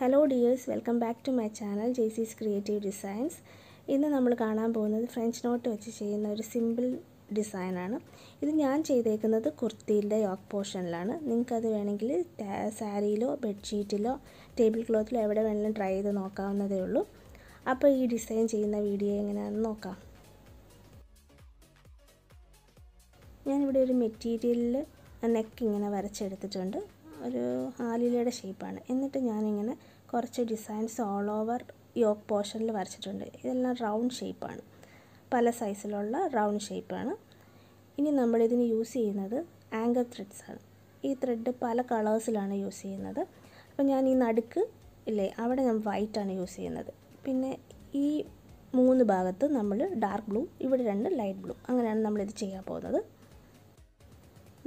hello dears welcome back to my channel ജെയ്സീസ് creative designs ഇന്ന് നമ്മൾ കാണാൻ പോകുന്നത് ഫ്രഞ്ച് നോട്ട് വെച്ച് ചെയ്യുന്ന ഒരു സിമ്പിൾ ഡിസൈനാണ് ഇത് ഞാൻ ചെയ്തേക്കുന്നത് കുർത്തിയിലെ യോക്ക് പോർഷനിലാണ് നിങ്ങൾക്കത് വേണമെങ്കിൽ സാരിയിലോ ബെഡ്ഷീറ്റിലോ ടേബിൾ ക്ലോത്തിലോ എവിടെ വേണമെങ്കിലും ട്രൈ ചെയ്ത് നോക്കാവുന്നതേ ഉള്ളൂ അപ്പോൾ ഈ ഡിസൈൻ ചെയ്യുന്ന വീഡിയോ എങ്ങനെയാണെന്ന് നോക്കാം ഞാനിവിടെ ഒരു മെറ്റീരിയലിൽ നെക്ക് ഇങ്ങനെ വരച്ചെടുത്തിട്ടുണ്ട് ഒരു ആലിലയുടെ ഷേപ്പാണ് എന്നിട്ട് ഞാനിങ്ങനെ കുറച്ച് ഡിസൈൻസ് ഓൾ ഓവർ യോക്ക് പോർഷനിൽ വരച്ചിട്ടുണ്ട് ഇതെല്ലാം റൗണ്ട് ഷേപ്പാണ് പല സൈസിലുള്ള റൗണ്ട് ഷേപ്പാണ് ഇനി നമ്മളിതിന് യൂസ് ചെയ്യുന്നത് ആങ്കർ ത്രെഡ്സ് ആണ് ഈ ത്രെഡ് പല കളേഴ്സിലാണ് യൂസ് ചെയ്യുന്നത് അപ്പോൾ ഞാൻ ഈ നടുക്ക് ഇല്ലേ അവിടെ ഞാൻ വൈറ്റാണ് യൂസ് ചെയ്യുന്നത് പിന്നെ ഈ മൂന്ന് ഭാഗത്ത് നമ്മൾ ഡാർക്ക് ബ്ലൂ ഇവിടെ രണ്ട് ലൈറ്റ് ബ്ലൂ അങ്ങനെയാണ് നമ്മളിത് ചെയ്യാൻ പോകുന്നത്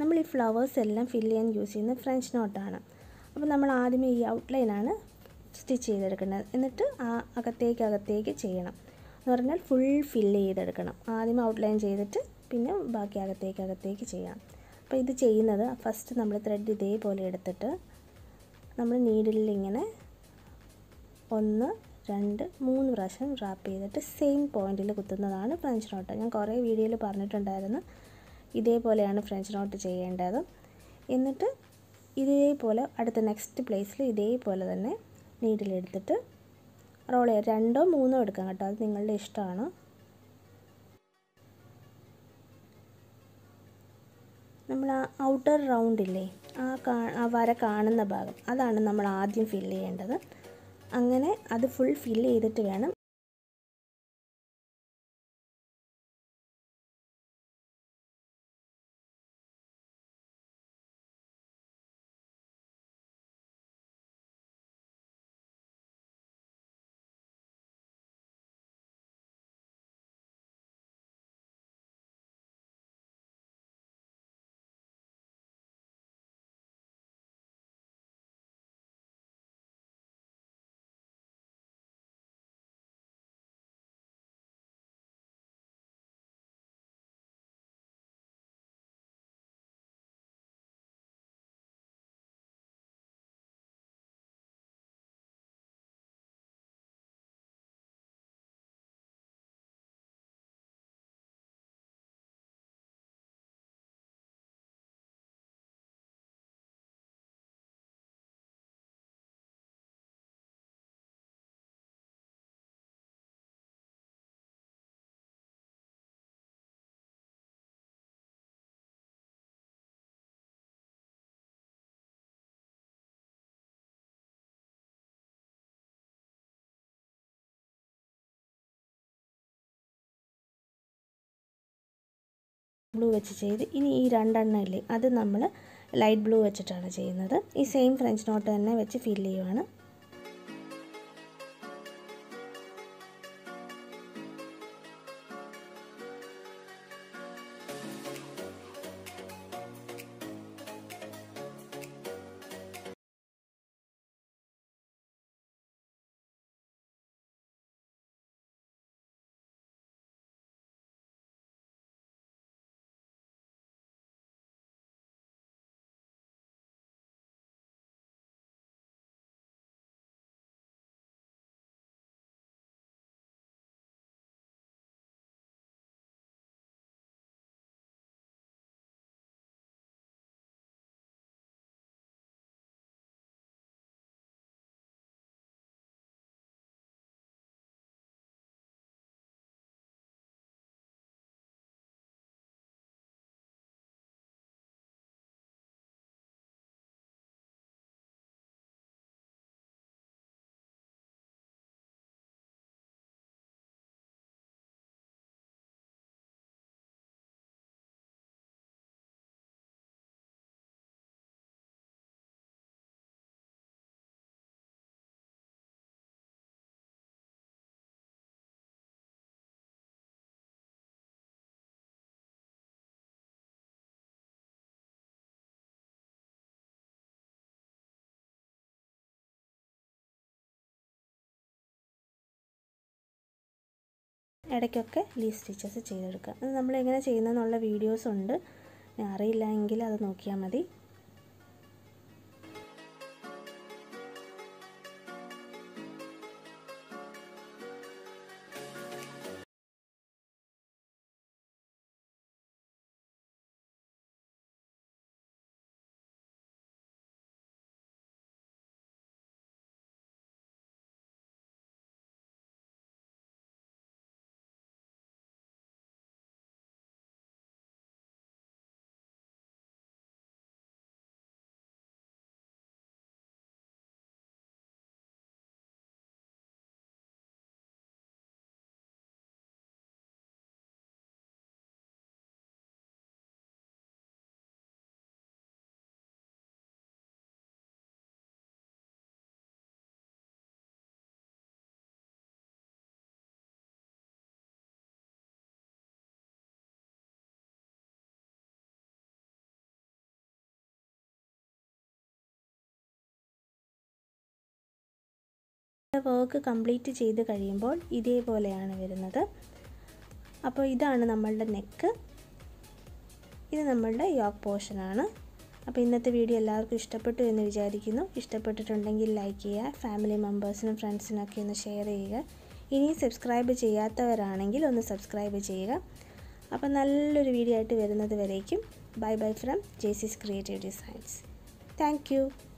നമ്മൾ ഈ ഫ്ലവേഴ്സ് എല്ലാം ഫില്ല് ചെയ്യാൻ യൂസ് ചെയ്യുന്നത് ഫ്രഞ്ച് നോട്ടാണ് അപ്പോൾ നമ്മൾ ആദ്യമേ ഈ ഔട്ട്ലൈനാണ് സ്റ്റിച്ച് ചെയ്തെടുക്കേണ്ടത് എന്നിട്ട് ആ അകത്തേക്ക് അകത്തേക്ക് ചെയ്യണം എന്ന് പറഞ്ഞാൽ ഫുൾ ഫില്ല് ചെയ്തെടുക്കണം ആദ്യം ഔട്ട്ലൈൻ ചെയ്തിട്ട് പിന്നെ ബാക്കി അകത്തേക്ക് അകത്തേക്ക് ചെയ്യാം അപ്പോൾ ഇത് ചെയ്യുന്നത് ഫസ്റ്റ് നമ്മൾ ത്രെഡ് ഇതേപോലെ എടുത്തിട്ട് നമ്മൾ നീഡിലിങ്ങനെ ഇങ്ങനെ ഒന്ന് രണ്ട് മൂന്ന് പ്രാവശ്യം റാപ്പ് ചെയ്തിട്ട് സെയിം പോയിന്റിൽ കുത്തുന്നതാണ് ഫ്രഞ്ച് നോട്ട് ഞാൻ കുറേ വീഡിയോയിൽ പറഞ്ഞിട്ടുണ്ടായിരുന്നു ഇതേപോലെയാണ് ഫ്രഞ്ച് നോട്ട് ചെയ്യേണ്ടത് എന്നിട്ട് ഇതേപോലെ അടുത്ത നെക്സ്റ്റ് പ്ലേസിൽ ഇതേപോലെ തന്നെ നീഡിലെടുത്തിട്ട് റോൾ ചെയ്യാം രണ്ടോ മൂന്നോ എടുക്കാം കേട്ടോ അത് നിങ്ങളുടെ ഇഷ്ടമാണ് നമ്മൾ ആ ഔട്ടർ റൗണ്ട് ഇല്ലേ ആ കാ ആ വര കാണുന്ന ഭാഗം അതാണ് നമ്മൾ ആദ്യം ഫില്ല് ചെയ്യേണ്ടത് അങ്ങനെ അത് ഫുൾ ഫില്ല് ചെയ്തിട്ട് വേണം ബ്ലൂ വെച്ച് ചെയ്ത് ഇനി ഈ രണ്ടെണ്ണം ഇല്ലേ അത് നമ്മൾ ലൈറ്റ് ബ്ലൂ വെച്ചിട്ടാണ് ചെയ്യുന്നത് ഈ സെയിം ഫ്രഞ്ച് നോട്ട് തന്നെ വെച്ച് ഫില്ല് ചെയ്യുവാണ് ഇടയ്ക്കൊക്കെ ലീ സ്റ്റിച്ചസ് ചെയ്തെടുക്കുക അത് നമ്മളെങ്ങനെ ചെയ്യുന്നതെന്നുള്ള വീഡിയോസ് ഉണ്ട് അറിയില്ല എങ്കിൽ അത് നോക്കിയാൽ മതി വർക്ക് കംപ്ലീറ്റ് ചെയ്ത് കഴിയുമ്പോൾ ഇതേപോലെയാണ് വരുന്നത് അപ്പോൾ ഇതാണ് നമ്മളുടെ നെക്ക് ഇത് നമ്മളുടെ യോക്ക് പോർഷനാണ് അപ്പോൾ ഇന്നത്തെ വീഡിയോ എല്ലാവർക്കും ഇഷ്ടപ്പെട്ടു എന്ന് വിചാരിക്കുന്നു ഇഷ്ടപ്പെട്ടിട്ടുണ്ടെങ്കിൽ ലൈക്ക് ചെയ്യുക ഫാമിലി മെമ്പേഴ്സിനും ഫ്രണ്ട്സിനൊക്കെ ഒന്ന് ഷെയർ ചെയ്യുക ഇനി സബ്സ്ക്രൈബ് ചെയ്യാത്തവരാണെങ്കിൽ ഒന്ന് സബ്സ്ക്രൈബ് ചെയ്യുക അപ്പോൾ നല്ലൊരു വീഡിയോ ആയിട്ട് വരുന്നത് വരേക്കും ബൈ ബൈ ഫ്രം ജേസിസ് ക്രിയേറ്റീവ് ഡിസൈൻസ് താങ്ക്